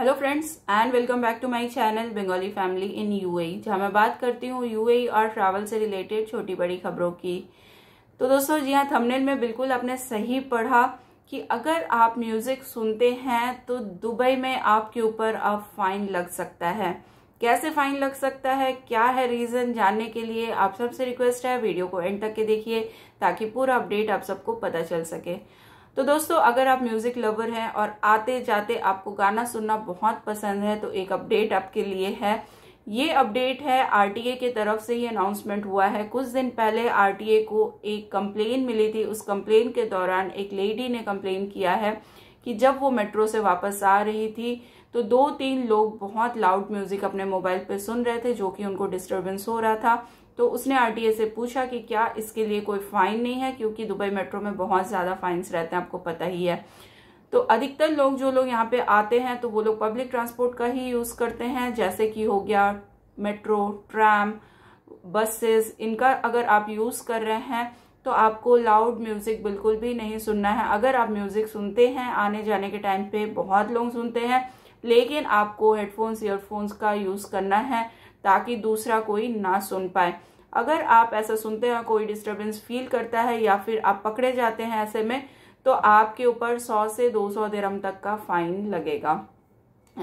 hello friends and welcome back to my channel Bengali family in UAE जहां मैं बात करती हूँ यूएई e और ट्रैवल से रिलेटेड छोटी बड़ी खबरों की तो दोस्तों जी हाँ थंबनेल में बिल्कुल आपने सही पढ़ा कि अगर आप म्यूज़िक सुनते हैं तो दुबई में आपके ऊपर आप फाइन लग सकता है कैसे फाइन लग सकता है क्या है रीज़न जानने के लिए आप सबसे रिक्वेस्ट है वीडियो को एंड तक के देखिए ताकि पूरा अपडेट आप सबको पता चल सके तो दोस्तों अगर आप म्यूजिक लवर हैं और आते जाते आपको गाना सुनना बहुत पसंद है तो एक अपडेट आपके लिए है ये अपडेट है आरटीए की तरफ से ही अनाउंसमेंट हुआ है कुछ दिन पहले आरटीए को एक कंप्लेन मिली थी उस कंप्लेन के दौरान एक लेडी ने कंप्लेन किया है कि जब वो मेट्रो से वापस आ रही थी तो दो तीन लोग बहुत लाउड म्यूज़िक अपने मोबाइल पे सुन रहे थे जो कि उनको डिस्टर्बेंस हो रहा था तो उसने आरटीए से पूछा कि क्या इसके लिए कोई फ़ाइन नहीं है क्योंकि दुबई मेट्रो में बहुत ज़्यादा फाइन्स रहते हैं आपको पता ही है तो अधिकतर लोग जो लोग यहाँ पे आते हैं तो वो लोग पब्लिक ट्रांसपोर्ट का ही यूज़ करते हैं जैसे कि हो गया मेट्रो ट्रैम बसेस इनका अगर आप यूज़ कर रहे हैं तो आपको लाउड म्यूज़िक बिल्कुल भी नहीं सुनना है अगर आप म्यूज़िक सुनते हैं आने जाने के टाइम पे बहुत लोग सुनते हैं लेकिन आपको हेडफोन्स ईयरफोन्स का यूज़ करना है ताकि दूसरा कोई ना सुन पाए अगर आप ऐसा सुनते हैं कोई डिस्टर्बेंस फील करता है या फिर आप पकड़े जाते हैं ऐसे में तो आपके ऊपर 100 से 200 सौ तक का फाइन लगेगा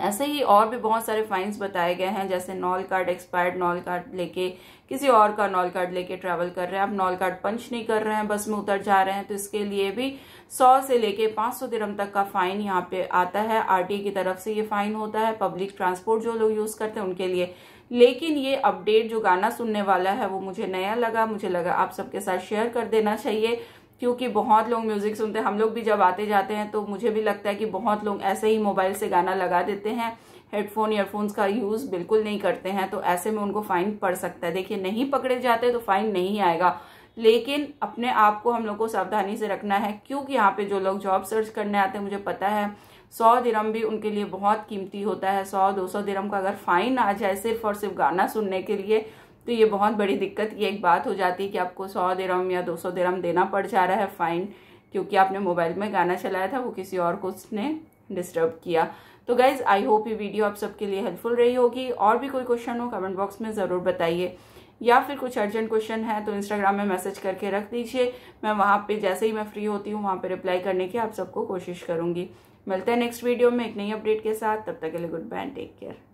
ऐसे ही और भी बहुत सारे फाइन्स बताए गए हैं जैसे Nol card expired Nol card लेके किसी और का नॉल कार्ड लेके ट्रैवल कर रहे हैं आप नॉल कार्ड पंच नहीं कर रहे हैं बस में उतर जा रहे हैं तो इसके लिए भी 100 से लेके 500 सौ दिरम तक का फाइन यहाँ पे आता है आरटीए की तरफ से ये फाइन होता है पब्लिक ट्रांसपोर्ट जो लोग यूज करते हैं उनके लिए लेकिन ये अपडेट जो गाना सुनने वाला है वो मुझे नया लगा मुझे लगा आप सबके साथ शेयर कर देना चाहिए क्योंकि बहुत लोग म्यूज़िक सुनते हैं हम लोग भी जब आते जाते हैं तो मुझे भी लगता है कि बहुत लोग ऐसे ही मोबाइल से गाना लगा देते हैं हेडफोन ईयरफोन्स का यूज़ बिल्कुल नहीं करते हैं तो ऐसे में उनको फ़ाइन पड़ सकता है देखिए नहीं पकड़े जाते तो फ़ाइन नहीं आएगा लेकिन अपने आप को हम लोग को सावधानी से रखना है क्योंकि यहाँ पे जो लोग जॉब सर्च करने आते हैं मुझे पता है सौ दिरम भी उनके लिए बहुत कीमती होता है सौ दो सौ दिरम का अगर फ़ाइन आ जाए सिर्फ और सिर्फ गाना सुनने के लिए तो ये बहुत बड़ी दिक्कत की एक बात हो जाती है कि आपको सौ दिरम या दो सौ दिरम देना पड़ जा रहा है फ़ाइन क्योंकि आपने मोबाइल में गाना चलाया था वो किसी और को उसने डिस्टर्ब किया तो गाइज़ आई होप ये वीडियो आप सबके लिए हेल्पफुल रही होगी और भी कोई क्वेश्चन हो कमेंट बॉक्स में ज़रूर बताइए या फिर कुछ अर्जेंट क्वेश्चन है तो इंस्टाग्राम में मैसेज करके रख दीजिए मैं वहाँ पे जैसे ही मैं फ्री होती हूँ वहाँ पे रिप्लाई करने की आप सबको कोशिश करूँगी मिलते हैं नेक्स्ट वीडियो में एक नई अपडेट के साथ तब तक के लिए गुड बाय टेक केयर